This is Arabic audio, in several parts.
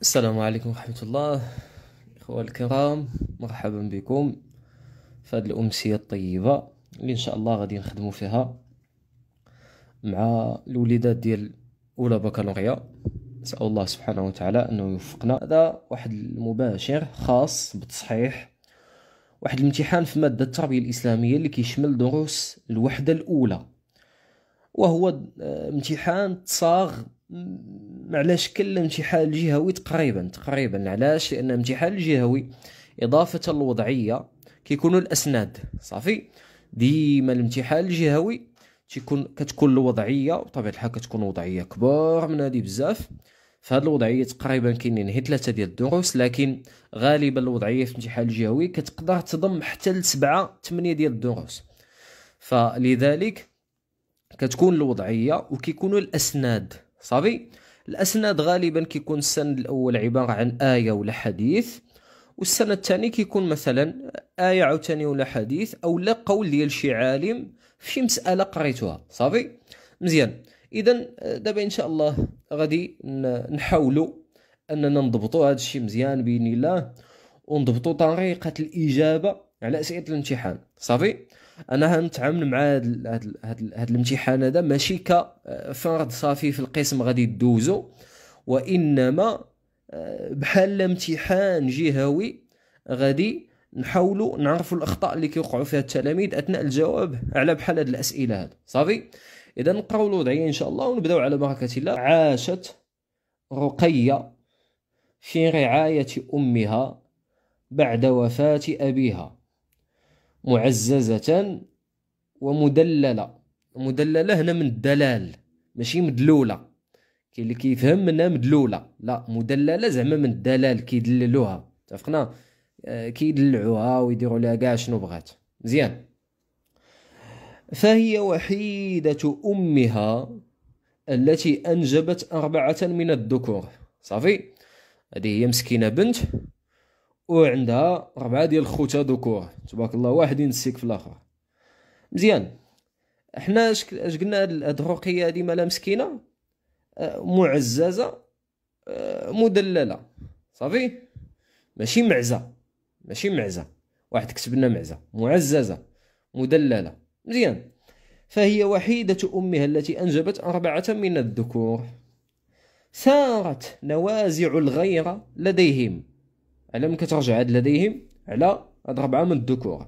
السلام عليكم ورحمة الله إخوة الكرام مرحبا بكم في هذه الأمسية الطيبة اللي إن شاء الله غادي نخدمو فيها مع الوليدات ديال أولى بكالوريا نسأل الله سبحانه وتعالى أنه يوفقنا هذا واحد المباشر خاص بالتصحيح واحد الامتحان في مادة التربية الإسلامية اللي كيشمل دروس الوحدة الأولى وهو امتحان تصاغ علاش كل الامتحان الجهوي تقريبا تقريبا علاش لان الامتحان الجهوي اضافه للوضعيه كيكونوا الاسناد صافي ديما الامتحان الجهوي تيكون كتكون الوضعيه بطبيعه الحال كتكون وضعيه كبار من هذه بزاف فهاد الوضعيه تقريبا كاينين هي ثلاثه ديال الدروس لكن غالبا الوضعيه في الامتحان الجهوي كتقدر تضم حتى لسبعه ثمانيه ديال الدروس فلذلك كتكون الوضعيه وكيكونوا الاسناد صافي الاسناد غالبا كيكون السند الاول عباره عن ايه ولا حديث والسند الثاني كيكون مثلا ايه عاوتاني ولا حديث او لا قول ديال شي عالم في مساله قريتها صافي مزيان اذا آه، دابا ان شاء الله غادي نحاولوا اننا نضبطوا هذا الشيء مزيان باذن الله ونضبطوا طريقه الاجابه على اسئله الامتحان صافي انا هنتعامل مع هاد الامتحان هذا ماشي كفرد صافي في القسم غادي تدوزو وانما آه، بحال امتحان جهوي غادي نحاولوا نعرفوا الاخطاء اللي كيوقعوا فيها التلاميذ اثناء الجواب على بحال هاد الاسئله هاد صافي اذا نقراو الوضعيه ان شاء الله ونبداو على بركه الله عاشت رقيه في رعايه امها بعد وفاه ابيها معززة ومدللة مدللة هنا من الدلال ماشي مدلولة كاين اللي كيفهم منها مدلولة لا مدللة زعما من الدلال كيدللوها اتفقنا آه، كيدلعوها ويديروا لها كاع شنو بغات مزيان فهي وحيدة أمها التي أنجبت أربعة من الذكور صافي هذه هي مسكينة بنت وعندها ربعه ديال الخوتة ذكور تبارك الله واحد ينسيك في الاخر مزيان حنا اش قلنا هاد الرقيه هادي مالها مسكينه آه، معززه آه، مدلله صافي ماشي معزه ماشي معزه واحد كتبنا معزه معززه مدلله مزيان فهي وحيده امها التي انجبت اربعه من الذكور سارت نوازع الغيرة لديهم على من كترجع عاد لديهم على هاد ربعة من الذكور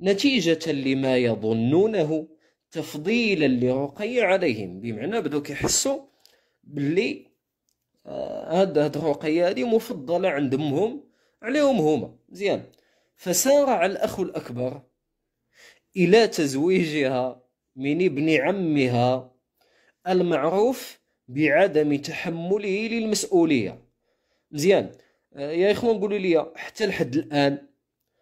نتيجة لما يظنونه تفضيلا لرقي عليهم بمعنى بداو كيحسوا بلي آه، هاد هاد الرقية هادي مفضلة عند امهم عليهم هما مزيان فسارع الأخ الأكبر إلى تزويجها من ابن عمها المعروف بعدم تحمله للمسؤولية مزيان يا اخوان قولوا لي حتى لحد الان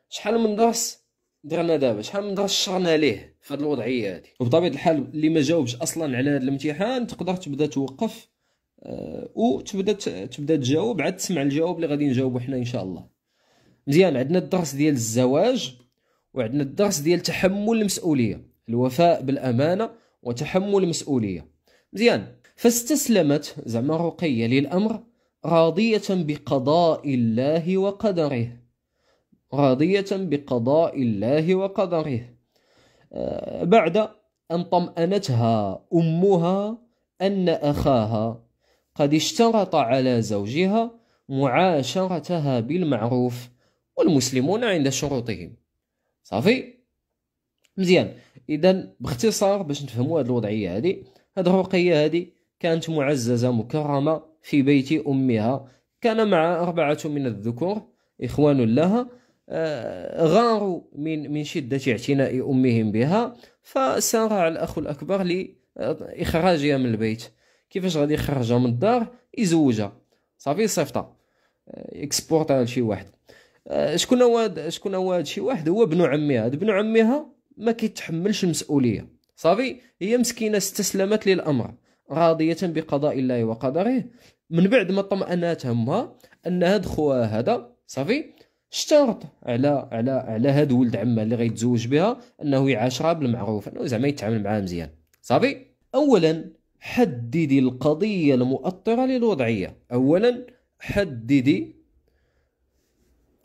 شحال من درس درنا دابا شحال من درس شرنا ليه في هذه الوضعيه هذه وبطبيعه الحال اللي ما جاوبش اصلا على هذا الامتحان تقدر تبدا توقف آه، وتبدا تبدا تجاوب عاد تسمع الجواب اللي غادي نجاوبو حنا ان شاء الله مزيان عندنا الدرس ديال الزواج وعندنا الدرس ديال تحمل المسؤوليه الوفاء بالامانه وتحمل المسؤوليه مزيان فاستسلمت زعما رقيه للامر راضية بقضاء الله وقدره راضية بقضاء الله وقدره آه، بعد أن طمأنتها أمها أن أخاها قد اشترط على زوجها معاشرتها بالمعروف والمسلمون عند شروطهم صافي مزيان اذا باختصار باش نفهموا هذه الوضعيه هذه هذه الرقيه هذه كانت معززه مكرمه في بيت أمها كان مع أربعة من الذكور إخوان لها آه، غاروا من من شدة اعتناء أمهم بها فسارع الأخ الأكبر لإخراجها من البيت كيفاش غادي يخرجها من الدار يزوجها صافي صيفطها آه، اكسبورتها لشي واحد آه، شكون هو شكون هو هذا شي واحد هو ابن عمها ابن عمها ما كيتحملش المسؤوليه صافي هي مسكينه استسلمت للامر راضية بقضاء الله وقدره من بعد ما طمأنات همها أن هاد خوها هذا صافي اشترط على على على هاد ولد عمها اللي غيتزوج بها انه يعاشرها بالمعروف انه زعما يتعامل معاها مزيان صافي اولا حددي القضيه المؤطره للوضعيه اولا حددي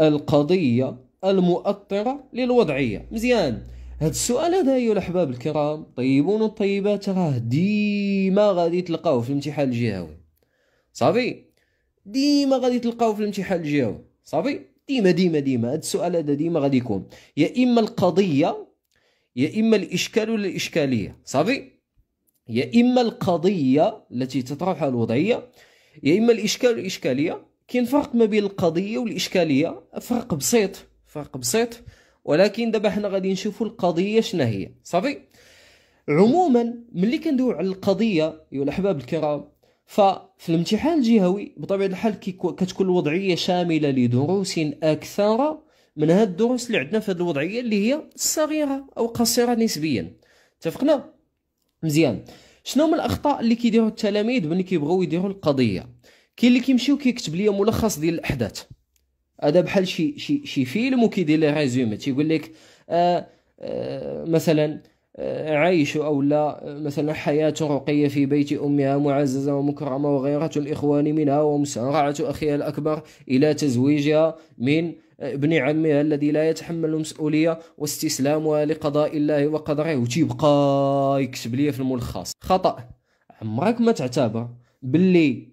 القضيه المؤطره للوضعيه مزيان هذا السؤال هذا ايها الاحباب الكرام طيبون الطيبات راه ديما غادي تلقاوه في الامتحان الجهوي صافي ديما غادي تلقاوه في الامتحان الجهوي صافي ديما ديما ديما هذا السؤال هذا ديما غادي يكون يا اما القضيه يا اما الاشكال ولا الاشكاليه صافي يا اما القضيه التي تطرحها الوضعيه يا اما الاشكال والاشكاليه كاين فرق ما بين القضيه والاشكاليه فرق بسيط فرق بسيط ولكن دابا حنا غادي نشوفوا القضيه شنو هي صافي عموما ملي كندويو على القضيه ايها الاحباب الكرام ففي الامتحان الجهوي بطبيعه الحال كتكون الوضعيه شامله لدروس اكثر من هاد الدروس اللي عندنا في هاد الوضعيه اللي هي صغيره او قصيره نسبيا اتفقنا مزيان شنو هما الاخطاء اللي كيديروا التلاميذ ملي كيبغيو يديروا القضيه كاين اللي كيمشيو كيكتب ليا ملخص ديال الاحداث هذا بحال شي شي شي فيلم وكيدير لي ريزومي تيقول لك آه، آه، مثلا آه، عيش او لا مثلا حياة رقية في بيت أمها معززة ومكرمة وغيرة الإخوان منها ومسارعة أخيها الأكبر إلى تزويجها من ابن عمها الذي لا يتحمل المسؤولية واستسلامها لقضاء الله وقدره وتيبقى يكتب لي في الملخص خطأ عمرك ما تعتبر باللي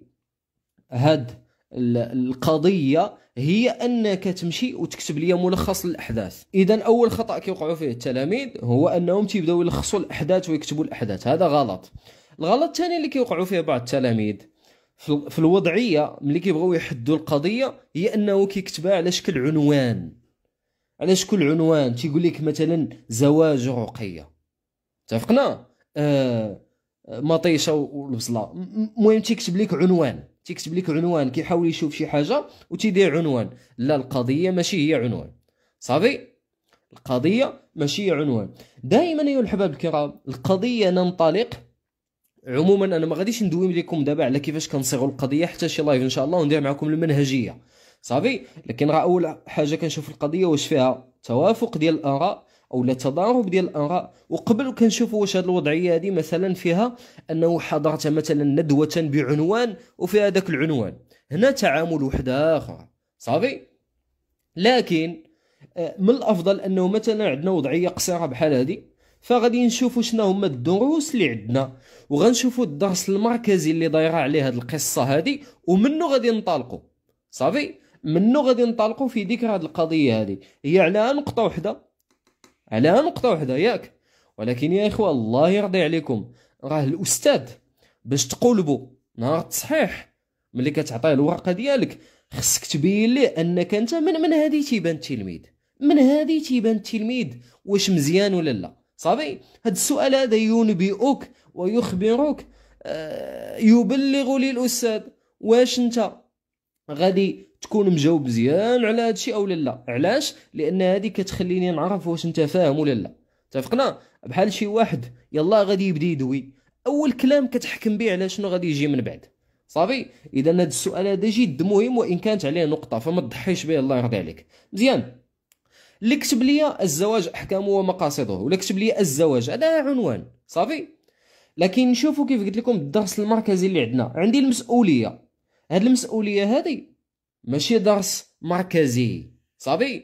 هاد القضية هي انك تمشي وتكتب لي ملخص الاحداث اذا اول خطا كيوقعوا فيه التلاميذ هو انهم تيبداو يلخصوا الاحداث ويكتبوا الاحداث هذا غلط الغلط الثاني اللي كيوقعوا فيه بعض التلاميذ في الوضعيه ملي كيبغيو يحدوا القضيه هي انه كيكتبها على شكل عنوان على شكل عنوان تيقول لك مثلا زواج رقيه اتفقنا آه مطيشه والبصله المهم تيكتب لك عنوان تيكتب لك عنوان كيحاول يشوف شي حاجه وتيدير عنوان لا القضيه ماشي هي عنوان صافي القضيه ماشي هي عنوان دائما ايها الحباب الكرام القضيه ننطلق عموما انا ما غاديش ندوي لكم دابا على كيفاش كنصيغوا القضيه حتى شي لايف ان شاء الله وندير معكم المنهجيه صافي لكن راه اول حاجه كنشوف القضيه واش فيها توافق ديال الاراء او لا تضارب ديال الاراء وقبل كنشوفوا واش هذه الوضعيه هذه مثلا فيها انه حضرت مثلا ندوه بعنوان وفيها هذاك العنوان هنا تعامل وحده اخر صافي لكن آه، من الافضل انه مثلا عندنا وضعيه قصيره بحال هذه فغادي نشوفوا شنو هما الدروس اللي عندنا وغنشوفوا الدرس المركزي اللي دايره عليه هذه القصه هذه ومنه غادي ننطلقوا صافي منه غادي نطلقوا في ذكر هذه القضيه هذه هي على نقطه وحده على نقطه وحده ياك ولكن يا اخوه الله يرضي عليكم راه الاستاذ باش تقولبو نهار التصحيح ملي كتعطيه الورقه ديالك خصك تبين ليه انك انت من من هذه تيبان التلميذ من هذه تيبان التلميذ واش مزيان ولا لا صافي هذا السؤال هذا ينبئك ويخبرك آه، يبلغ للاستاذ واش انت غادي تكون مجاوب مزيان على هذا الشيء او لا علاش لان هذه كتخليني نعرف واش انت فاهم ولا لا اتفقنا بحال شي واحد يلا غادي يبدا يدوي اول كلام كتحكم به على شنو غادي يجي من بعد صافي اذا هذا السؤال هذا جد مهم وان كانت عليه نقطه فما تضحيش به الله يرضي عليك مزيان اللي كتب لي الزواج احكامه ومقاصده ولا كتب لي الزواج هذا عنوان صافي لكن نشوفوا كيف قلت لكم الدرس المركزي اللي عندنا عندي المسؤوليه هاد المسؤوليه هذه ماشي درس مركزي صافي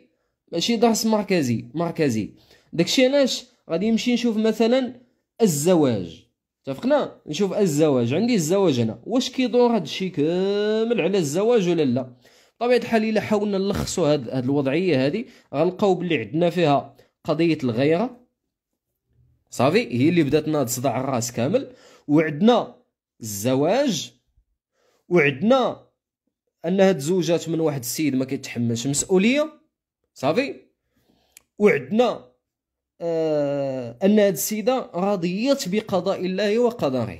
ماشي درس مركزي مركزي داكشي علاش غادي نمشي نشوف مثلا الزواج اتفقنا نشوف الزواج عندي الزواج انا واش كيدور هاد الشيء كامل على الزواج ولا لا بطبيعه الحال الا حاولنا نلخصوا هاد, هاد الوضعيه هذه غنلقاو بلي عندنا فيها قضيه الغيره صافي هي اللي بدات ناض صداع الراس كامل وعندنا الزواج وعدنا ان هاد الزوجات من واحد السيد ما كيتحملش مسؤوليه صافي وعدنا آه ان هاد السيده راضيه بقضاء الله وقدره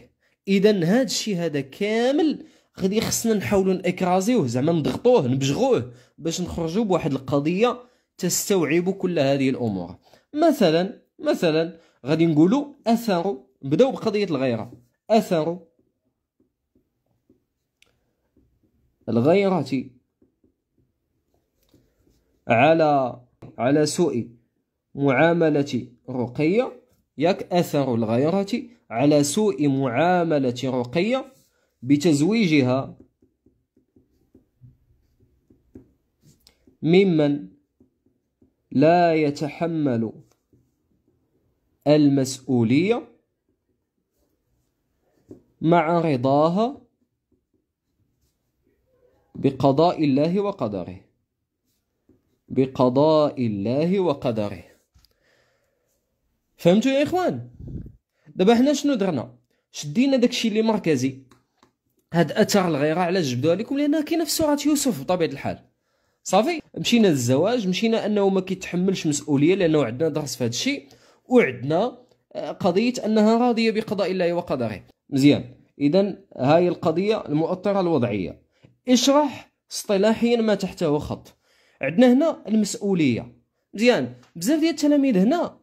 اذا هاد الشيء هذا كامل غادي خصنا نحاولوا نكرازيوه زعما نضغطوه نبجغوه باش نخرجوا بواحد القضيه تستوعب كل هذه الامور مثلا مثلا غادي نقولوا اثروا نبداو بقضيه الغيره اثروا الغيرة على على سوء معاملة رقية أثر الغيرة على سوء معاملة رقية بتزويجها ممن لا يتحمل المسؤولية مع رضاها بقضاء الله وقدره بقضاء الله وقدره فهمتوا يا اخوان دابا حنا شنو درنا شدينا داكشي اللي مركزي هاد اثار الغيره علاش جبدوها لكم لانها كاينه في سوره يوسف بطبيعه الحال صافي مشينا للزواج مشينا انه ما كيتحملش مسؤوليه لانه عندنا درس في هذا الشيء وعندنا آه، قضيه انها راضيه بقضاء الله وقدره مزيان اذا هاي القضيه المؤطره الوضعيه اشرح اصطلاحيا ما تحته خط عندنا هنا المسؤوليه مزيان بزاف ديال التلاميذ هنا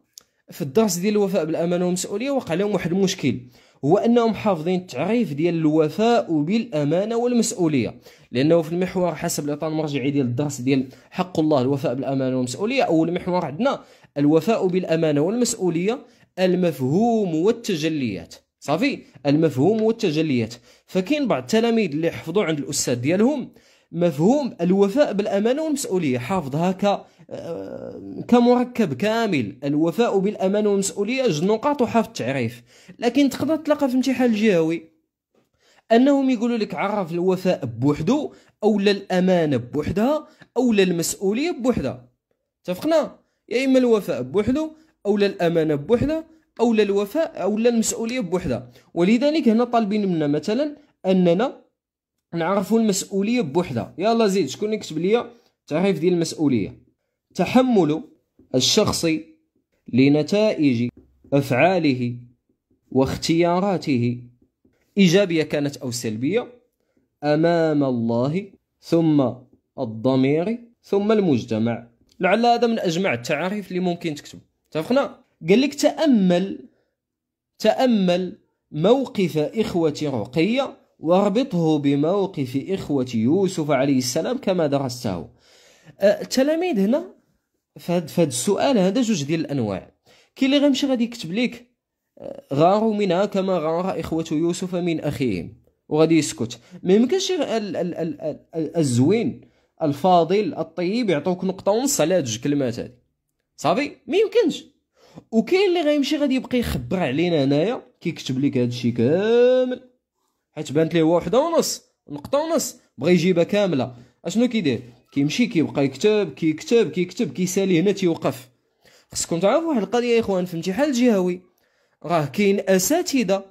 في الدرس ديال الوفاء بالامانه والمسؤوليه وقع لهم واحد المشكل هو انهم حافظين التعريف ديال الوفاء بالامانه والمسؤوليه لانه في المحور حسب الاطار المرجعي ديال الدرس ديال حق الله الوفاء بالامانه والمسؤوليه اول محور عندنا الوفاء بالامانه والمسؤوليه المفهوم والتجليات صافي المفهوم والتجليات فكاين بعض التلاميذ اللي حفظوا عند الاستاذ ديالهم مفهوم الوفاء بالامانه والمسؤوليه حافظها ك آه، كمركب كامل الوفاء بالامانه والمسؤوليه جوج نقاط وحافظ التعريف لكن تقدر تلقى في امتحان الجهوي انهم يقولوا لك عرف الوفاء بوحدو او الامانه بوحدها او المسؤوليه بوحدها اتفقنا يا اما الوفاء بوحدو او الامانه بوحدها او لا الوفاء او لا المسؤوليه بوحدها ولذلك هنا طالبين منا مثلا اننا نعرفوا المسؤوليه بوحدها يلا زيد شكون يكتب لي تعريف ديال المسؤوليه تحمل الشخص لنتائج افعاله واختياراته ايجابيه كانت او سلبيه امام الله ثم الضمير ثم المجتمع لعل هذا من اجمع التعاريف اللي ممكن تكتب اتفقنا قال لك تأمل تأمل موقف إخوة رقية واربطه بموقف إخوة يوسف عليه السلام كما درسته التلاميذ أه، هنا فهاد فهاد السؤال هذا جوج ديال الانواع كي اللي غيمشي غادي يكتب لك أه، غاروا منها كما غار اخوه يوسف من اخيهم وغادي يسكت ما يمكنش الزوين الفاضل الطيب يعطوك نقطه ونص على هاد الجوج كلمات هادي صافي ما يمكنش وكاين اللي غيمشي غادي يبقى يخبر علينا هنايا كيكتب لك هذا الشيء كامل حيت بانت ليه وحده ونص نقطه ونص بغى يجيبها كامله اشنو كيدير كيمشي كيبقى يكتب كيكتب كيكتب كيسالي هنا تيوقف خصكم تعرفوا واحد القضيه يا اخوان في الامتحان الجهوي راه كاين اساتذه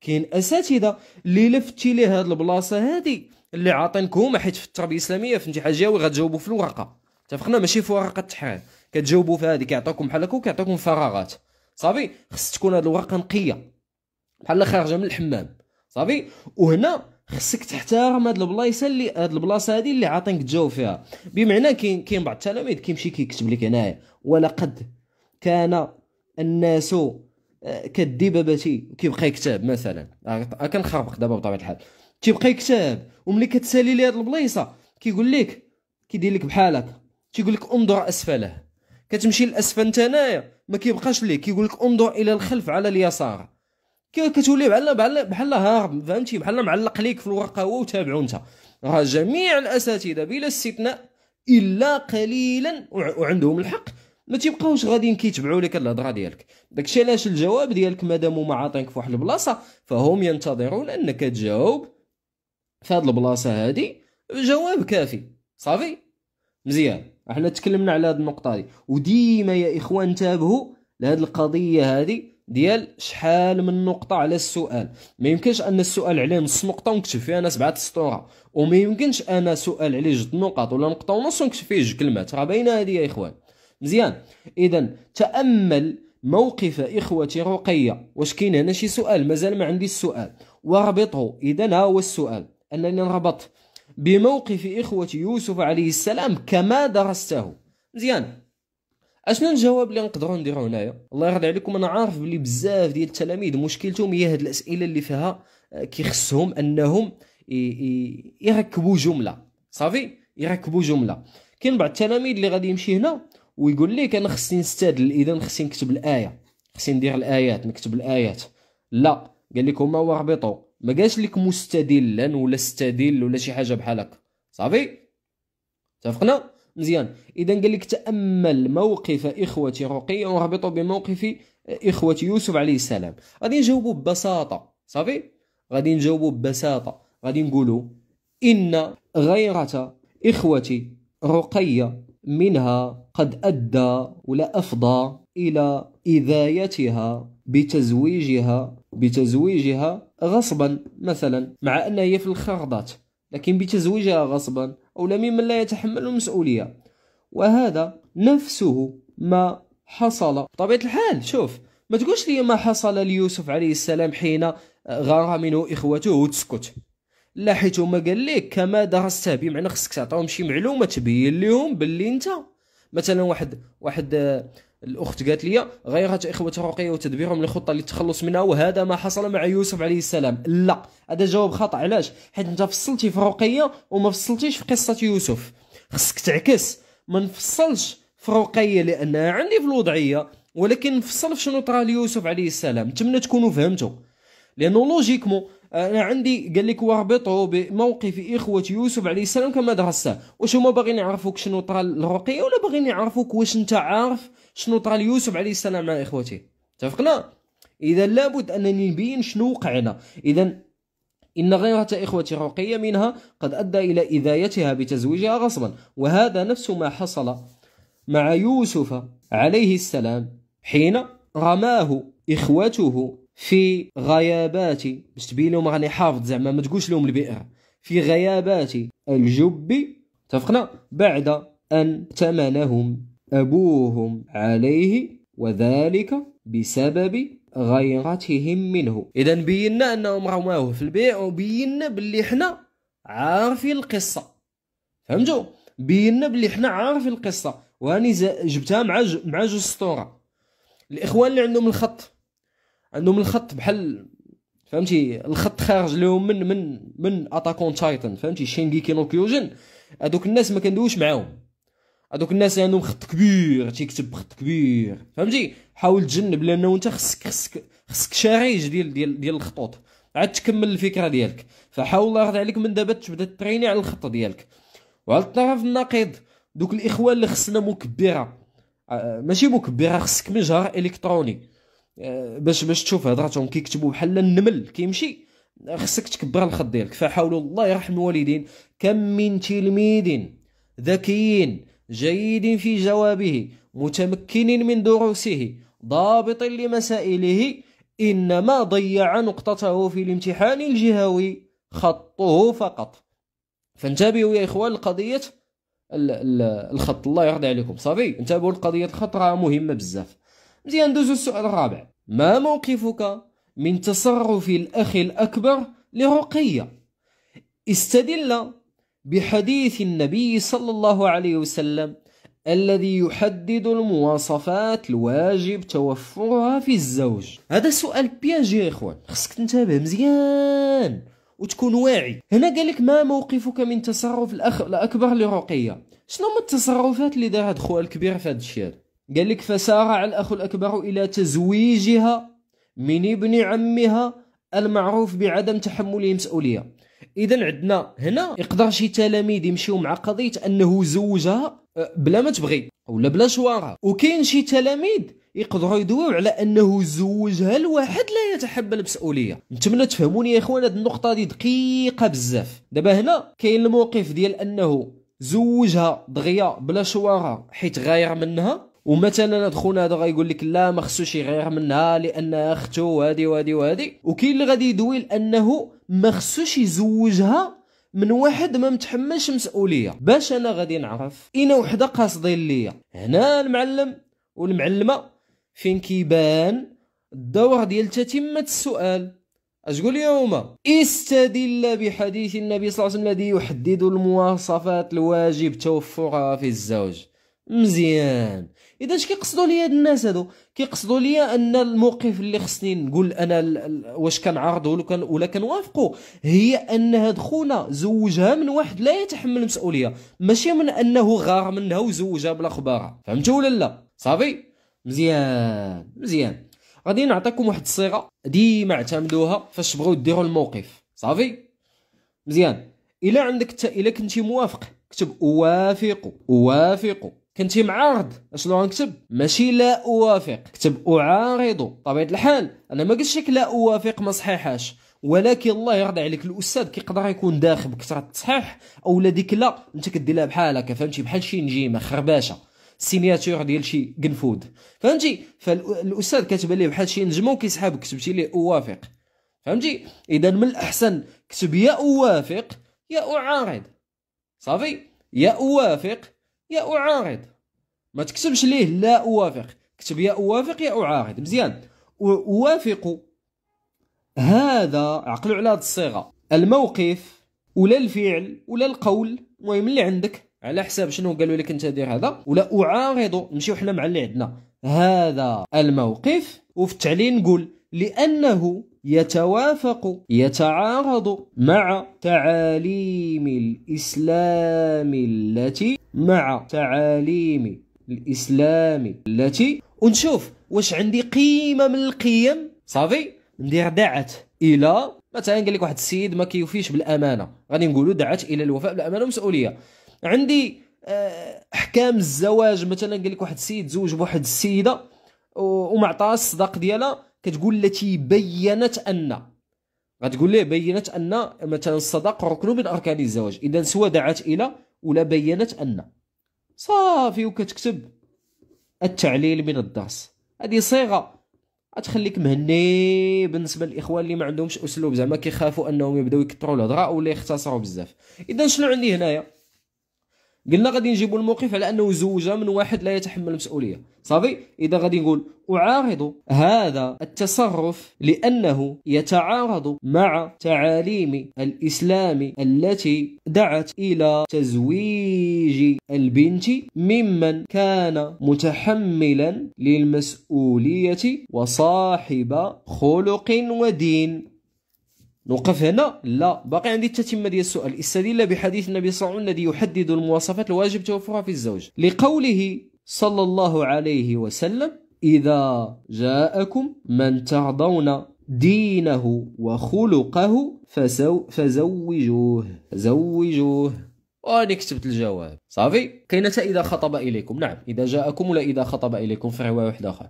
كاين اساتذه اللي لفتي ليه هاد البلاصه هادي اللي عاطينكم حيت في التربيه الاسلاميه في الامتحان الجهوي غتجاوبوا في الورقه اتفقنا ماشي في ورقه التحرير كتجاوبوا في هذه كيعطيوكم بحال هكا وكيعطيكم فراغات صافي خص تكون هذه الورقه نقيه بحال خارجه من الحمام صافي وهنا خصك تحترم هاد البلايصه اللي هاد البلاصه هادي اللي عاطينك تجاوب فيها بمعنى كاين كاين بعض التلاميذ كيمشي كيكتب لك هنايا ولقد كان الناس كالدببه كيبقى يكتب مثلا كنخربق دابا بطبيعه الحال تيبقى يكتب وملي كتسالي ليه هاد البلايصه كيقول لك كيدير لك بحالك تيقول لك انظر اسفله كتمشي للاسفل انت هنايا ما كيبقاش ليه كيقول لك انظر الى الخلف على اليسار كتولي بحال بحال بحال هارب فهمتي بحال معلق ليك في الورقه هو وتابعو انت راه جميع الاساتذه بلا استثناء الا قليلا وعندهم الحق ما تيبقاوش غاديين كيتبعوا لك الهضره ديالك داكشي علاش الجواب ديالك مادام ما عاطينك فواحد البلاصه فهم ينتظرون انك تجاوب في البلاصه هادي جواب كافي صافي مزيان احنا تكلمنا على هذه النقطه هذه وديما يا اخوان انتبهوا لهذه القضيه هذه ديال شحال من نقطه على السؤال ما يمكنش ان السؤال عليه نص نقطه ونكتب فيها انا سبعه سطور وما يمكنش انا سؤال عليه جوج نقط ولا نقطه ونص ونكتب فيه جوج كلمات راه باينه هذه يا اخوان مزيان اذا تامل موقف اخوتي رقيه واش كاين هنا شي سؤال مازال ما عندي السؤال واربطه اذا ها هو السؤال انني نربط بموقف إخوة يوسف عليه السلام كما درسته مزيان اشنو الجواب اللي نقدروا نديروه هنايا الله يرضي عليكم انا عارف بلي بزاف ديال التلاميذ مشكلتهم هي هاد الاسئله اللي فيها آه، كيخصهم انهم يركبوا جمله صافي يركبوا جمله كاين بعض التلاميذ اللي غادي يمشي هنا ويقول لك انا خصني نستدل اذا خصني نكتب الايه خصني ندير الايات نكتب الايات لا قال لكم هما وربطوا ما جاش لك مستدلا ولا استدل ولا شي حاجه بحال هكا صافي اتفقنا مزيان اذا قال لك تامل موقف اخوتي رقي وربطه بموقف اخوه يوسف عليه السلام غادي نجاوبوا ببساطه صافي غادي نجاوبوا ببساطه غادي نقولوا ان غيره اخوه رقي منها قد ادى ولا افضى الى اذايتها بتزويجها بتزويجها غصبا مثلا مع أنها هي في الخرضات لكن بتزويجها غصبا أو ممن لا يتحمل المسؤولية وهذا نفسه ما حصل طبيعة الحال شوف ما تقولش لي ما حصل ليوسف عليه السلام حين غار منه إخوته وتسكت لا حيت هما قال لك كما درستها بمعنى خصك تعطيهم شي معلومه تبين لهم باللي انت مثلا واحد واحد الاخت قالت لي غيرت اخوه رقيه وتدبيرهم للخطه للتخلص منها وهذا ما حصل مع يوسف عليه السلام لا هذا جواب خطا علاش حيت انت فصلتي في رقيه وما فصلتيش في قصه يوسف خصك تعكس ما نفصلش في رقيه لانها عندي في الوضعيه ولكن نفصل في شنو طرا ليوسف عليه السلام نتمنى تكونوا فهمتوا لانه لوجيكمون انا عندي قال لك واربطه بموقف اخوه يوسف عليه السلام كما درسته واش هما باغيين يعرفوك شنو طرا الرقية ولا باغيين يعرفوك واش انت عارف شنو طال يوسف عليه السلام مع اخوته اتفقنا اذا لابد انني نبين شنو وقعنا اذا إن غيرة إخوة رقية منها قد أدى إلى إذايتها بتزويجها غصبا وهذا نفس ما حصل مع يوسف عليه السلام حين رماه إخوته في غيابات باش تبين لهم راني حافظ زعما ما تقولش لهم البئر في غيابات الجب اتفقنا بعد أن ثمنهم أبوهم عليه وذلك بسبب غيرتهم منه إذا بينا أنهم رموه في البيع وبينا باللي حنا عارفين القصة فهمتوا بينا باللي حنا عارفين القصة وهاني جبتها مع مع جوج سطورة الإخوان اللي عندهم الخط عندهم الخط بحال فهمتي الخط خارج لهم من من من اتاكون تايتن فهمتي شينغي كينو كيوجن هذوك الناس ما كندويش معاهم هذوك الناس اللي عندهم خط كبير تيكتب بخط كبير فهمتي حاول تجنب لانه انت خصك خصك خصك شريج ديال ديال ديال الخطوط عاد تكمل الفكره ديالك فحاول الله يرضي عليك من دابا تبدا تريني على الخط ديالك وعلى الطرف النقيض دوك الاخوان اللي خصنا مكبره آه، ماشي مكبره خصك مجهر الكتروني آه، باش باش تشوف هضرتهم كيكتبوا بحال النمل كيمشي خصك تكبر الخط ديالك فحاولوا الله يرحم الوالدين كم من تلميذ ذكيين جيد في جوابه متمكن من دروسه ضابط لمسائله إنما ضيع نقطته في الامتحان الجهوي خطه فقط فانتبهوا يا إخوان لقضية الخط الله يرضي عليكم صافي انتبهوا لقضية الخط راه مهمة بزاف مزيان ندوزو السؤال الرابع ما موقفك من تصرف الأخ الأكبر لرقية استدل بحديث النبي صلى الله عليه وسلم الذي يحدد المواصفات الواجب توفرها في الزوج هذا سؤال بياجي يا اخوان خصك تنتبه مزيان وتكون واعي هنا قال لك ما موقفك من تصرف الاخ الاكبر لرقيه شنو هما التصرفات اللي دارها خوها الكبير في هذا الشيء قال لك فسارع الاخ الاكبر الى تزويجها من ابن عمها المعروف بعدم تحمله مسؤوليه اذا عندنا هنا يقدر شي تلاميذ يمشيو مع قضيه انه زوجها أه، بلا ما تبغي ولا بلا شوارع وكاين شي تلاميذ يقدروا يدويو على انه زوجها لواحد لا يتحمل المسؤوليه نتمنى تفهموني يا اخوان هذه النقطه هذه دقيقه بزاف دابا هنا كاين الموقف ديال انه زوجها دغيا بلا شوارع حيت غاير منها ومثلا خونا هذا غايقول لك لا ما خصوش يغير منها لانها اخته وهادي وهادي وهادي وكاين اللي غادي يدوي لانه ما خصوش يزوجها من واحد ما متحملش مسؤوليه باش انا غادي نعرف اين وحده قاصدين ليا هنا المعلم والمعلمه فين كيبان الدور ديال تتمه السؤال اش قول يوما استدل بحديث النبي صلى الله عليه وسلم الذي يحدد المواصفات الواجب توفرها في الزوج مزيان اذا اش كيقصدوا لي هاد الناس هادو كيقصدوا لي ان الموقف اللي خصني نقول انا واش كنعارضه ولا كان ولا كنوافقه هي ان هاد خونا زوجها من واحد لا يتحمل المسؤوليه ماشي من انه غار منها وزوجها بلا خباره فهمتوا ولا لا صافي مزيان مزيان غادي نعطيكم واحد الصيغه ديما اعتمدوها فاش بغاو ديروا الموقف صافي مزيان الا عندك الا كنتي موافق كتب اوافق اوافق كنتي معارض اشنو غنكتب ماشي لا اوافق كتب اعارض طبيعه الحال انا ما قلتش لك لا اوافق ما صحيحاش ولكن الله يرضى عليك الاستاذ كيقدر يكون داخل بكثره التصحيح او لا ديك لا انت كدير لها بحال هكا فهمتي بحال شي نجيمه خرباشه سينياتور ديال شي قنفود فهمتي فالاستاذ كتبان ليه بحال شي نجمه وكيسحاب كتبتي ليه اوافق فهمتي اذا من الاحسن كتب يا اوافق يا اعارض صافي يا اوافق يا اعارض ما تكتبش ليه لا اوافق كتب يا اوافق يا اعارض مزيان اوافق هذا عقلوا على هذه الصيغه الموقف ولا الفعل ولا القول المهم اللي عندك على حساب شنو قالوا لك انت دير هذا ولا اعارض نمشيو حنا مع اللي عندنا هذا الموقف وفي التعليل نقول لانه يتوافق يتعارض مع تعاليم الإسلام التي مع تعاليم الإسلام التي ونشوف واش عندي قيمة من القيم صافي ندير دعت إلى مثلا قال لك واحد السيد ما كيوفيش بالأمانة غادي نقولوا دعت إلى الوفاء بالأمانة والمسؤولية عندي آه، احكام الزواج مثلا قال لك واحد السيد زوج بواحد السيده وما الصداق ديالها كتقول التي بينت ان غتقول ليه بينت ان مثلا الصداق ركن من اركان الزواج اذا سوا دعت الى ولا بينت ان صافي وكتكتب التعليل من الدرس هذه صيغه غتخليك مهني بالنسبه للاخوان اللي ما عندهمش اسلوب زعما كيخافوا انهم يبداو يكثروا الهضره ولا يختصروا بزاف اذا شنو عندي هنايا قلنا غادي نجيبوا الموقف على انه زوجة من واحد لا يتحمل المسؤوليه صافي اذا غادي نقول اعارض هذا التصرف لانه يتعارض مع تعاليم الاسلام التي دعت الى تزويج البنت ممن كان متحملا للمسؤوليه وصاحب خلق ودين نوقف هنا لا باقي عندي التتمه ديال السؤال استدل بحديث النبي صلى الله عليه وسلم الذي يحدد المواصفات الواجب توفرها في الزوج لقوله صلى الله عليه وسلم اذا جاءكم من ترضون دينه وخلقه فزو فزوجوه زوجوه وانا كتبت الجواب صافي كاينه اذا خطب اليكم نعم اذا جاءكم ولا اذا خطب اليكم في روايه واحده اخرى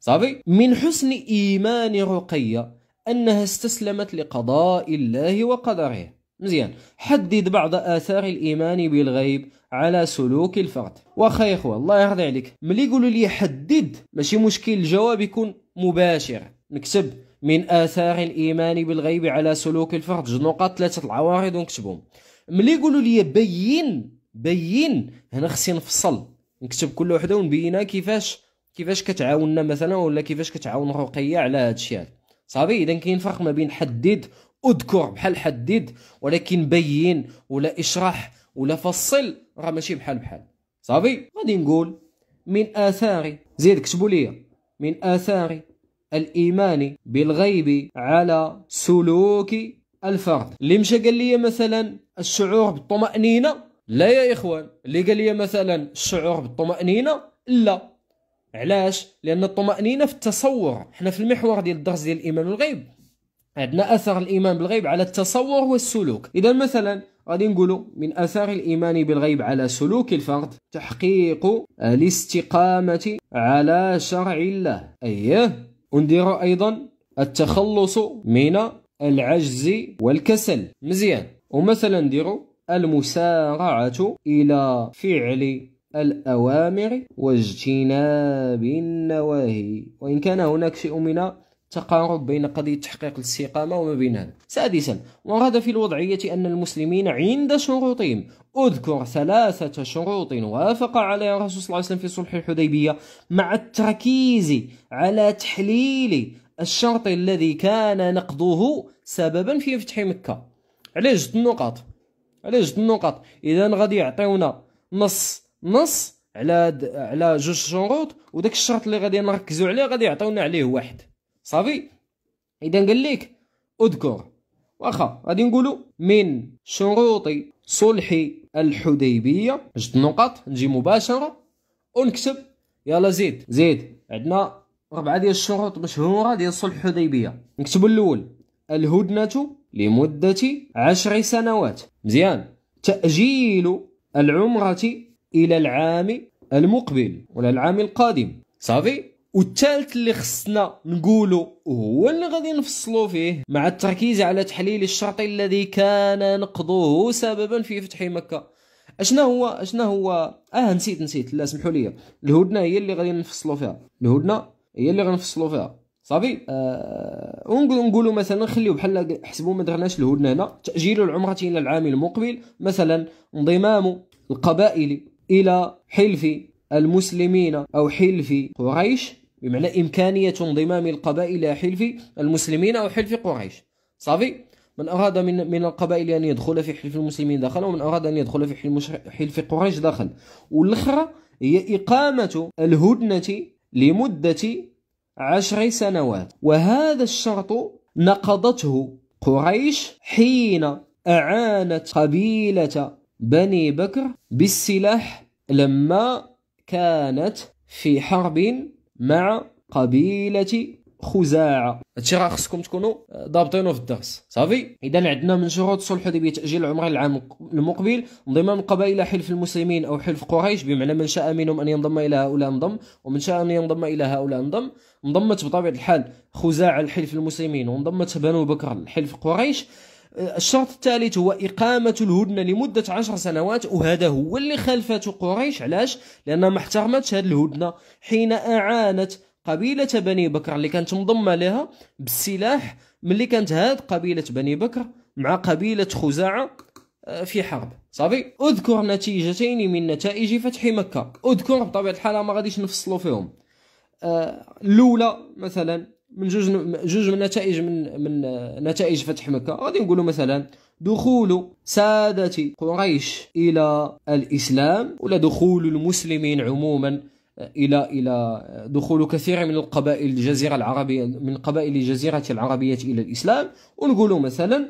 صافي من حسن ايمان رقيه أنها استسلمت لقضاء الله وقدره مزيان حدد بعض آثار الإيمان بالغيب على سلوك الفرد واخا يا خويا الله يرضي عليك ملي يقولوا لي حدد ماشي مشكل الجواب يكون مباشر نكتب من آثار الإيمان بالغيب على سلوك الفرد جوج نقط ثلاثة العوارض ونكتبهم ملي يقولوا لي بين بين هنا خصني نفصل نكتب كل وحده ونبينها كيفاش كيفاش كتعاوننا مثلا ولا كيفاش كتعاون رقيه على هذا الشيء هذا صافي اذا كاين فرق ما بين حدد اذكر بحال حدد ولكن بين ولا اشرح ولا فصل راه ماشي بحال بحال صافي غادي نقول من اثار زيد كتبوا لي من اثار الايمان بالغيب على سلوك الفرد اللي مشى قال لي مثلا الشعور بالطمانينه لا يا اخوان اللي قال لي مثلا الشعور بالطمانينه لا علاش لان الطمانينه في التصور حنا في المحور ديال الدرس ديال الايمان والغيب عندنا اثر الايمان بالغيب على التصور والسلوك اذا مثلا غادي نقولوا من اثار الايمان بالغيب على سلوك الفرد تحقيق الاستقامه على شرع الله اييه ونديروا ايضا التخلص من العجز والكسل مزيان ومثلا نديروا المسارعه الى فعل الأوامر واجتناب النواهي وإن كان هناك شيء من تقارب بين قضية تحقيق الاستقامة وما بين هذا سادسا ورد في الوضعية أن المسلمين عند شروطهم أذكر ثلاثة شروط وافق عليها الرسول صلى الله عليه وسلم في صلح الحديبية مع التركيز على تحليل الشرط الذي كان نقضه سببا في فتح مكة على جد النقاط على جد النقاط إذا غادي يعطيونا نص نص على د... على جوج شروط وداك الشرط اللي غادي نركزوا عليه غادي يعطيونا عليه واحد صافي اذا قال لك اذكر واخا غادي نقولوا من شروط صلح الحديبيه جد نقط نجي مباشره ونكتب يلا زيد زيد عندنا ربعه ديال الشروط مشهوره ديال صلح الحديبيه نكتبوا الاول الهدنه لمده عشر سنوات مزيان تاجيل العمره الى العام المقبل ولا العام القادم صافي والثالث اللي خصنا نقولوا هو اللي غادي نفصلوا فيه مع التركيز على تحليل الشرط الذي كان نقضه سببا في فتح مكه اشنا هو اشنا هو اه نسيت نسيت لا سمحوا لي الهدنه هي اللي غادي نفصلوا فيها الهدنه هي اللي غنفصلوا فيها صافي آه ونقولوا مثلا خليو بحال حسبوا ما درناش الهدنه هنا تاجيل العمره الى العام المقبل مثلا انضمام القبائل إلى حلف المسلمين أو حلف قريش بمعنى إمكانية انضمام القبائل إلى حلف المسلمين أو حلف قريش صافي من أراد من من القبائل أن يدخل في حلف المسلمين دخل ومن أراد أن يدخل في حلف قريش دخل والأخرى هي إقامة الهدنة لمدة عشر سنوات وهذا الشرط نقضته قريش حين أعانت قبيلة بني بكر بالسلاح لما كانت في حرب مع قبيلة خزاعة هادشي راه خصكم تكونوا آه، ضابطينه في الدرس صافي اذا عندنا من شروط صلح الحديبيه تاجيل العمره العام المقبل انضمام قبائل حلف المسلمين او حلف قريش بمعنى من شاء منهم ان ينضم الى هؤلاء انضم ومن شاء ان ينضم الى هؤلاء انضم انضمت بطبيعه الحال خزاعه لحلف المسلمين وانضمت بنو بكر لحلف قريش الشرط الثالث هو إقامة الهدنة لمدة عشر سنوات وهذا هو اللي خلفته قريش علاش لأنها ما احترمتش هذه الهدنة حين أعانت قبيلة بني بكر اللي كانت مضمة لها بالسلاح ملي كانت هاد قبيلة بني بكر مع قبيلة خزاعة آه، في حرب صافي اذكر نتيجتين من نتائج فتح مكة اذكر بطبيعة الحال ما غاديش نفصلوا فيهم آه، الاولى مثلا من جوج جوج من النتائج من من آه، نتائج فتح مكه غادي نقولوا مثلا دخول سادة قريش إلى الإسلام ولا دخول المسلمين عموما آه، إلى إلى آه، دخول كثير من القبائل الجزيرة العربية من قبائل الجزيرة العربية إلى الإسلام ونقول مثلا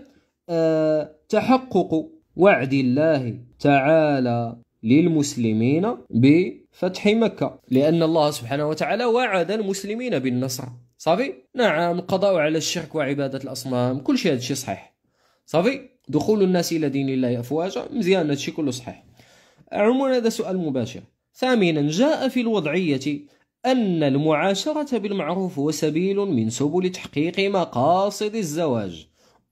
تحقق وعد الله تعالى للمسلمين بفتح مكة لأن الله سبحانه وتعالى وعد المسلمين بالنصر صافي نعم القضاء على الشرك وعباده الاصنام كل شيء هادشي صحيح صافي دخول الناس الى دين الله افواجا مزيان هادشي كله صحيح عموما هذا سؤال مباشر ثامنا جاء في الوضعيه أن المعاشرة بالمعروف هو سبيل من سبل تحقيق مقاصد الزواج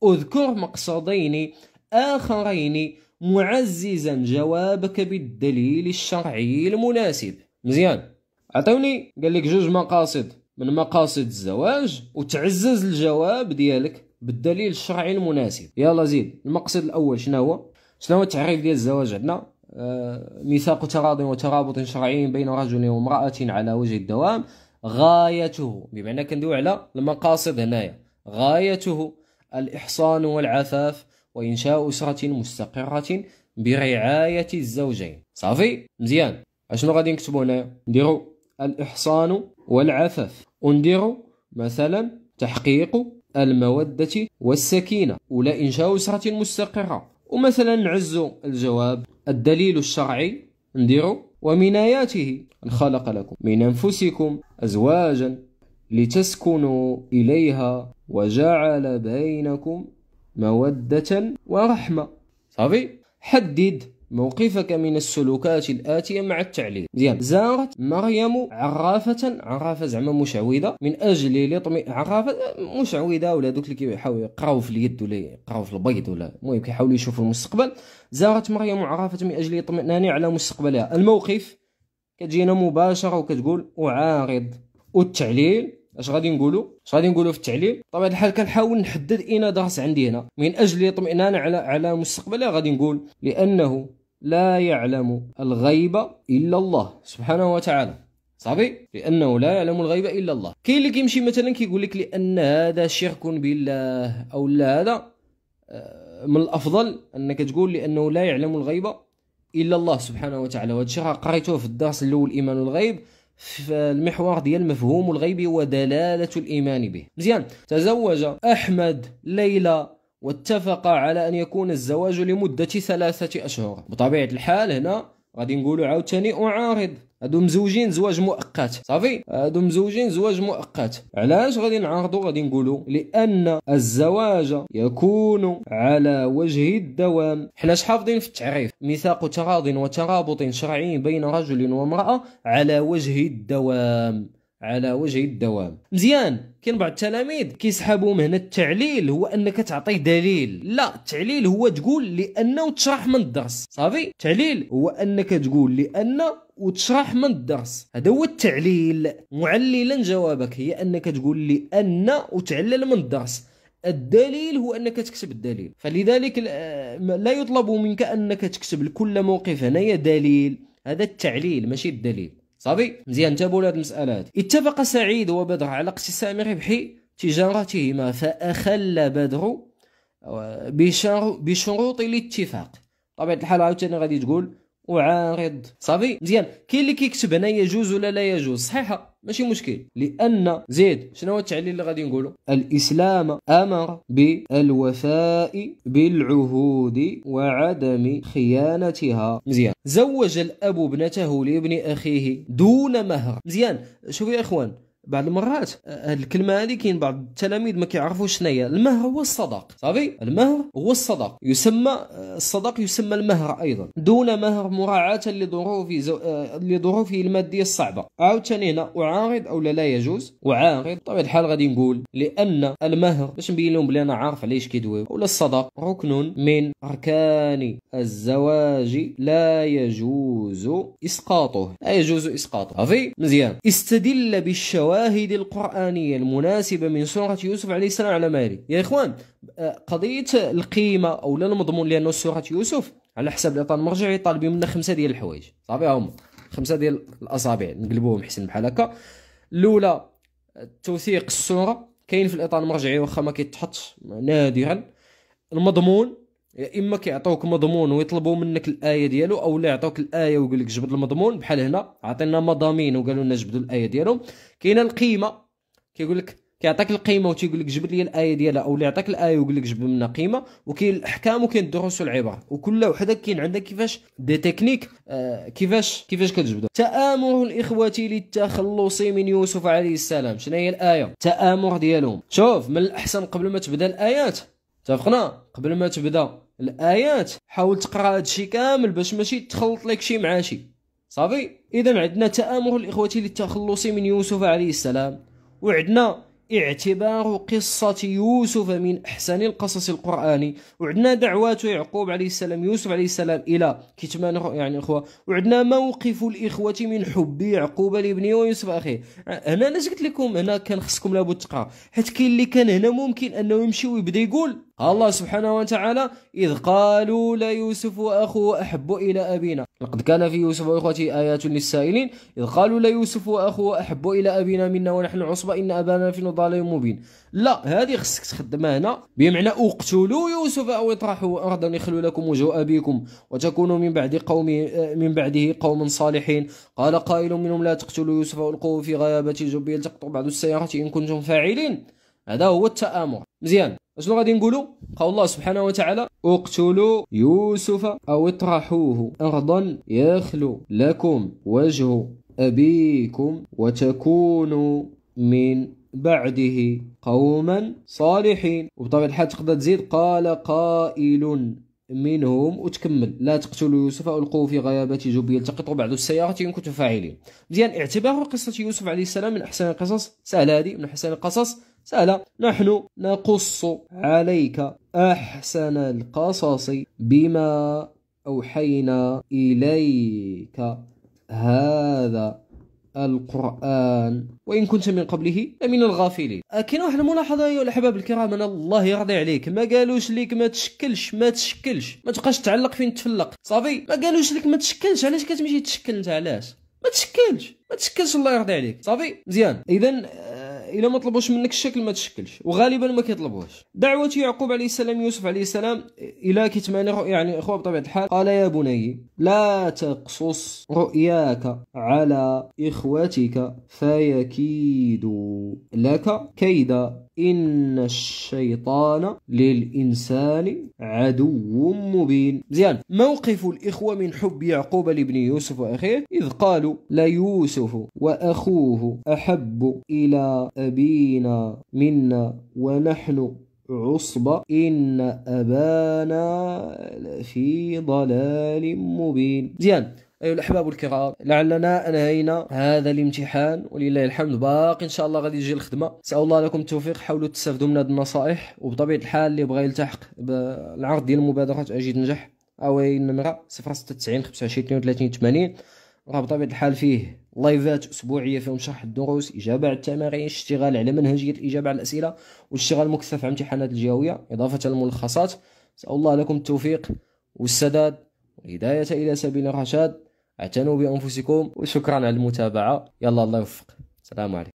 أذكر مقصدين آخرين معززا جوابك بالدليل الشرعي المناسب مزيان عطوني قال لك جوج مقاصد من مقاصد الزواج وتعزز الجواب ديالك بالدليل الشرعي المناسب يلا زيد المقصد الاول شنو هو شنو هو التعريف ديال الزواج عندنا آه ميثاق تراض وترابط شرعي بين رجل وامراه على وجه الدوام غايته بمعنى كندوي على المقاصد هنايا غايته الإحصان والعفاف وإنشاء أسرة مستقرة برعاية الزوجين صافي مزيان اشنو غادي نكتبو هنايا نديرو الإحصان والعفاف أندر مثلا تحقيق المودة والسكينة ولا إنشاء أسرة مستقرة ومثلا نعز الجواب الدليل الشرعي نديرو ومن آياته أن خلق لكم من أنفسكم أزواجا لتسكنوا إليها وجعل بينكم مودة ورحمة صافي حدد موقفك من السلوكات الآتية مع التعليل مزيان زارت مريم عرافة عرافة زعما مشعوذة من أجل لطم عرافة مشعوذة ولا دوك اللي كيحاولوا يقراو في اليد ولا يقراو في البيض ولا المهم كيحاولوا يشوفوا المستقبل زارت مريم عرافة من أجل اطمئنان على مستقبلها الموقف كتجينا مباشرة وكتقول أعارض والتعليل اش غادي نقولوا اش غادي نقولوا في التعليم طبعا الحال كنحاول نحدد اين درس عندي هنا من اجل الاطمئنان على على مستقبله غادي نقول لانه لا يعلم الغيب الا الله سبحانه وتعالى صافي لانه لا يعلم الغيب الا الله كاين اللي كيمشي مثلا كيقول لك لان هذا شرك بالله او لا هذا آه، من الافضل انك تقول لانه لا يعلم الغيب الا الله سبحانه وتعالى وهذا الشيء قريته في الدرس الاول ايمان الغيب في المحور ديال المفهوم الغيبي ودلالة الإيمان به مزيان تزوج أحمد ليلى واتفق على أن يكون الزواج لمدة ثلاثة أشهر بطبيعة الحال هنا غادي نقولوا عاوتاني أعارض هادو مزوجين زواج مؤقت صافي هادو مزوجين زواج مؤقت علاش غادي نعارضو غادي نقولو لان الزواج يكون على وجه الدوام حنا حافظين في التعريف ميثاق تراض وترابط شرعي بين رجل وامراه على وجه الدوام على وجه الدوام مزيان كاين بعض التلاميذ كيسحبوا من هنا التعليل هو انك تعطيه دليل لا التعليل هو تقول لانه تشرح من الدرس صافي التعليل هو انك تقول لان وتشرح من الدرس هذا هو التعليل معللا جوابك هي انك تقول لان وتعلل من الدرس الدليل هو انك تكتب الدليل فلذلك آه، لا يطلب منك انك تكتب لكل موقف هنايا دليل هذا التعليل ماشي الدليل صافي مزيان تابوا لهذه المساله هادي اتفق سعيد وبدر على اقتسام ربح تجارتهما فاخل بدر آه، بشروط الاتفاق طبيعه الحال عاوتاني غادي تقول وعارض صافي مزيان كاين اللي كيكتب هنا يجوز ولا لا يجوز صحيحه ماشي مشكل لان زيد شنو هو التعليل اللي غادي نقولو الاسلام امر بالوفاء بالعهود وعدم خيانتها مزيان زوج الاب ابنته لابن اخيه دون مهر مزيان شوفوا يا اخوان بعض المرات هاد الكلمه هذه كاين بعض التلاميذ ما كيعرفوش شنو هي المهر هو الصداق صافي المهر هو الصداق يسمى الصداق يسمى المهر ايضا دون مهر مراعاه لظروف زو... لظروفه الماديه الصعبه عاوتاني هنا اعارض او لا, لا يجوز اعارض بطبيعه الحال غادي نقول لان المهر باش نبين لهم بلي انا عارف علاش كيدوي ولا الصداق ركن من اركان الزواج لا يجوز اسقاطه لا يجوز اسقاطه صافي مزيان استدل بالشواهد الشواهد القرآنية المناسبة من سورة يوسف عليه السلام على ماله يا إخوان آه، قضية القيمة أو لا المضمون لأنه سورة يوسف على حساب الإطار المرجعي طالبين منا خمسة ديال الحوايج صافي خمسة ديال الأصابع نقلبوهم حسن بحال هكا الأولى توثيق السورة كاين في الإطار المرجعي واخا ما كيتحطش نادرا المضمون يا اما كيعطوك مضمون ويطلبوا منك الايه ديالو او لا يعطوك الايه ويقول لك جبد المضمون بحال هنا عطينا مضامين وقالوا لنا جبدوا الايه ديالهم كاينه القيمه كيقول لك كيعطيك القيمه وتيقول لك جبد لي الايه ديالها او اللي يعطيك الايه ويقول لك جبد منها قيمه وكاين الاحكام وكاين الدروس والعبر وكل وحده كاين عندها كيفاش دي تكنيك آه، كيفاش كيفاش كتجبدها تامر الاخوه للتخلص من يوسف عليه السلام شنو هي الايه تامر ديالهم شوف من الاحسن قبل ما تبدا الايات اتفقنا قبل ما تبدا الايات حاول تقرا هادشي كامل باش ماشي تخلط لك شي مع شي صافي اذا عندنا تامر الاخوه للتخلص من يوسف عليه السلام وعندنا اعتبار قصة يوسف من أحسن القصص القرآني وعندنا دعوة يعقوب عليه السلام يوسف عليه السلام إلى كتمان يعني إخوة وعندنا موقف الإخوة من حب يعقوب لابنه ويوسف أخيه هنا أنا قلت لكم هنا كان خصكم لابد تقرأ حيت كاين اللي كان هنا ممكن أنه يمشي ويبدا يقول الله سبحانه وتعالى إذ قالوا ليوسف وأخوه أحب إلى أبينا لقد كان في يوسف وإخوته آيات للسائلين إذ قالوا ليوسف وأخوه أحب إلى أبينا منا ونحن عصبة إن أبانا في نضال مبين لا هذه خصك تخدمها هنا بمعنى اقتلوا يوسف أو اطرحوا أرضا يخلو لكم وجه أبيكم وتكونوا من بعد قوم من بعده قوما صالحين قال قائل منهم لا تقتلوا يوسف وألقوه في غيابة جب يلتقط بعض السيارة إن كنتم فاعلين هذا هو التآمر مزيان شنو غادي نقولوا قال الله سبحانه وتعالى اقتلوا يوسف او اطرحوه ارضا يخلو لكم وجه ابيكم وتكونوا من بعده قوما صالحين وبطبيعه الحال تقدر تزيد قال قائل منهم وتكمل لا تقتلوا يوسف او القوه في غيابه جب يلتقطوا بعض السيارات ان كنتم فاعلين مزيان اعتبار قصه يوسف عليه السلام من احسن القصص سهله هذه من احسن القصص سأل نحن نقص عليك أحسن القصص بما أوحينا إليك هذا القرآن وإن كنت من قبله لمن الغافلين لكن واحد الملاحظة أيها الأحباب الكرام أنا الله يرضي عليك ما قالوش ليك ما تشكلش ما تشكلش ما تبقاش تعلق فين تفلق صافي ما قالوش ليك ما تشكلش علاش كتمشي تشكل أنت علاش ما تشكلش ما تشكلش الله يرضي عليك صافي مزيان إذا الا ما طلبوش منك الشكل ما تشكلش وغالبا ما كيطلبوهش دعوه يعقوب عليه السلام يوسف عليه السلام الى كتمان يعني اخوه بطبيعه الحال قال يا بني لا تقصص رؤياك على اخوتك فيكيدوا لك كيدا ان الشيطان للانسان عدو مبين مزيان موقف الاخوه من حب يعقوب لابن يوسف واخيه اذ قالوا ليوسف واخوه احب الى أبينا منا ونحن عصبة إن أبانا لفي ضلال مبين زيان أيها الأحباب الكرام لعلنا أنهينا هذا الامتحان ولله الحمد باقي إن شاء الله غادي تجي الخدمة سأل الله لكم التوفيق حاولوا تستفدوا من هذه النصائح وبطبيعة الحال اللي بغى يلتحق بالعرض ديال المبادرة أجي نجح أو النمرة 096 25 32 80 راه بطبيعة الحال فيه لايفات اسبوعيه فيهم شرح الدروس اجابه على التمارين اشتغال على منهجيه الاجابه على الاسئله والشغل مكثف على امتحانات الجاويه اضافه الملخصات نسال الله لكم التوفيق والسداد والهدايه الى سبيل الرشاد اعتنوا بانفسكم وشكرا على المتابعه يلا الله يوفق السلام عليكم